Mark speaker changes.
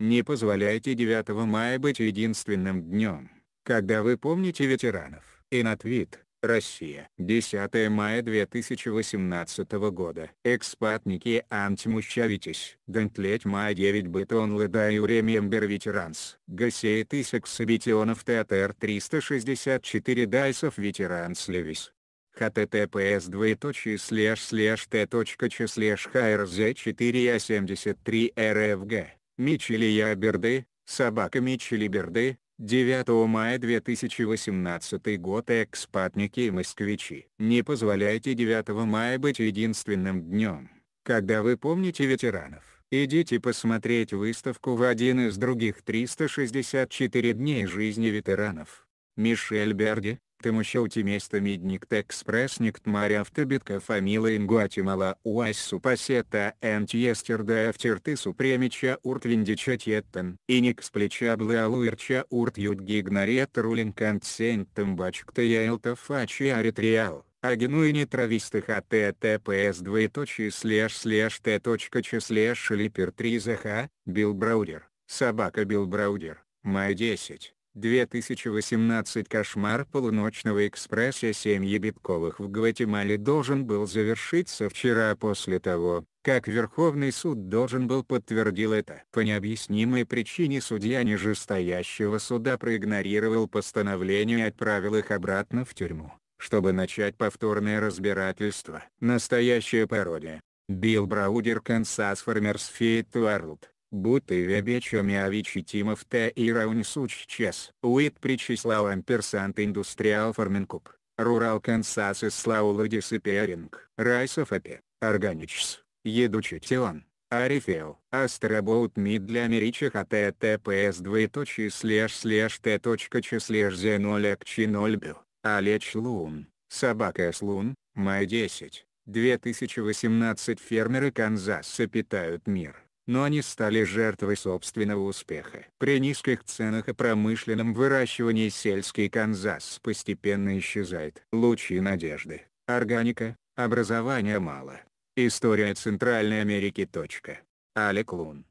Speaker 1: Не позволяйте 9 мая быть единственным днем, когда вы помните ветеранов. И на твит, Россия. 10 мая 2018 года. Экспатники антимущавитесь. Гонтлеть мая 9 бытон лыда и уремембер ветеранс. Гасей тысяк сабитионов ТТР 364 дайсов ветеранс левис https двоеточие слэш слэш t точка че слэш хайрз 4 а 73 рфг Мичили-Яберды, собака Мичели берды 9 мая 2018 год экспатники и москвичи. Не позволяйте 9 мая быть единственным днем, когда вы помните ветеранов. Идите посмотреть выставку в один из других 364 дней жизни ветеранов. Мишель Берди, Кому шоути место Мидникт Экспрессникт Марявтобитка Фамила Ингуатимала Уайсу Пасета Энт Естерда Эфтирты Супремича Уртвиндича Теттен Иникс Плеча Блауирча Урт Юдги Игнарет Рулинкант Сентем Бачкта Яэлта Фачи Аритриал Агенуини травистых АТТПС двоеточие слэш слэш Т точка Ч слэш Липер 3 ЗХ, а, Билл Браудер, собака Билл Браудер, Май 10. 2018 кошмар полуночного экспресса семьи Бибковых в Гватемале должен был завершиться вчера после того, как Верховный суд должен был подтвердил это. По необъяснимой причине судья нижестоящего суда проигнорировал постановление и отправил их обратно в тюрьму, чтобы начать повторное разбирательство. Настоящая пародия. Билл Браудер Кансас Фармерс Фейт Уарлд Бутые вечоми авичитимов те и раунисуч чес. Уит причислал амперсант индустриал форменкуп, рурал консасис слауладис и перинг. Райсофапе, органичс, едучитион, Арифел Астерабоут мид для меричих от ТПС двоеточие слеж слеж Т точка че слеж зе ноль чи ноль бю. Алеч лун, собака слун, май 10. 2018 фермеры Канзаса питают мир но они стали жертвой собственного успеха. При низких ценах и промышленном выращивании сельский Канзас постепенно исчезает. Лучи надежды, органика, образования мало. История Центральной Америки. Алек Лун